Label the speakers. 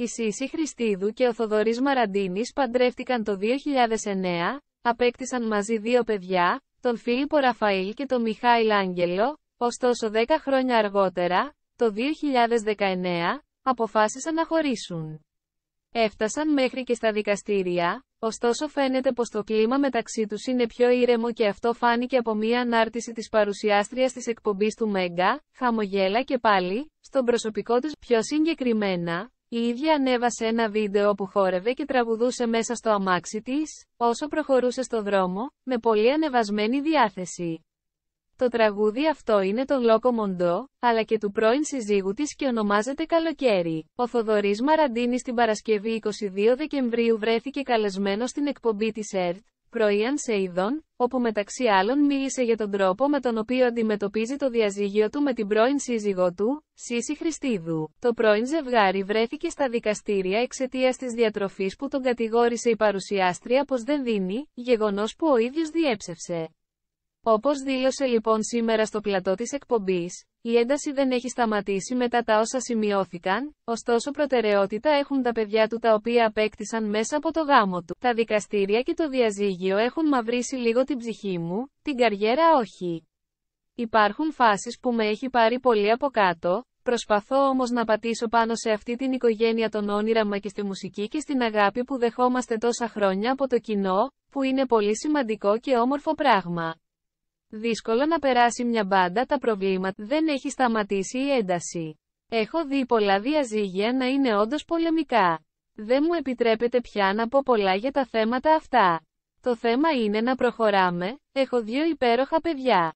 Speaker 1: Η Σύση Χριστίδου και ο Θοδωρής Μαραντίνης παντρεύτηκαν το 2009, απέκτησαν μαζί δύο παιδιά, τον Φίλιππο Ραφαήλ και τον Μιχάηλ Άγγελο, ωστόσο 10 χρόνια αργότερα, το 2019, αποφάσισαν να χωρίσουν. Έφτασαν μέχρι και στα δικαστήρια, ωστόσο φαίνεται πως το κλίμα μεταξύ τους είναι πιο ήρεμο και αυτό φάνηκε από μία ανάρτηση της παρουσιάστριας της εκπομπής του Μέγκα, χαμογέλα και πάλι, στον προσωπικό τους πιο συγκεκριμένα, η ίδια ανέβασε ένα βίντεο που χόρευε και τραγουδούσε μέσα στο αμάξι της, όσο προχωρούσε στο δρόμο, με πολύ ανεβασμένη διάθεση. Το τραγούδι αυτό είναι το Λόκο Μοντό, αλλά και του πρώην συζύγου της και ονομάζεται Καλοκαίρι. Ο Θοδωρής Μαραντίνης την Παρασκευή 22 Δεκεμβρίου βρέθηκε καλεσμένος στην εκπομπή της ΕΡΤ, πρωίαν σε όπου μεταξύ άλλων μίλησε για τον τρόπο με τον οποίο αντιμετωπίζει το διαζύγιο του με την πρώην σύζυγό του, Σύση Χριστίδου. Το πρώην ζευγάρι βρέθηκε στα δικαστήρια εξαιτίας της διατροφής που τον κατηγόρησε η παρουσιάστρια πως δεν δίνει, γεγονός που ο ίδιος διέψευσε. Όπως δήλωσε λοιπόν σήμερα στο πλατό της εκπομπής, η ένταση δεν έχει σταματήσει μετά τα όσα σημειώθηκαν, ωστόσο προτεραιότητα έχουν τα παιδιά του τα οποία απέκτησαν μέσα από το γάμο του. Τα δικαστήρια και το διαζύγιο έχουν μαυρίσει λίγο την ψυχή μου, την καριέρα όχι. Υπάρχουν φάσεις που με έχει πάρει πολύ από κάτω, προσπαθώ όμως να πατήσω πάνω σε αυτή την οικογένεια όνειρα μα και στη μουσική και στην αγάπη που δεχόμαστε τόσα χρόνια από το κοινό, που είναι πολύ σημαντικό και όμορφο πράγμα. Δύσκολο να περάσει μια μπάντα τα προβλήματα, δεν έχει σταματήσει η ένταση. Έχω δει πολλά διαζύγια να είναι όντως πολεμικά. Δεν μου επιτρέπεται πια να πω πολλά για τα θέματα αυτά. Το θέμα είναι να προχωράμε, έχω δύο υπέροχα παιδιά.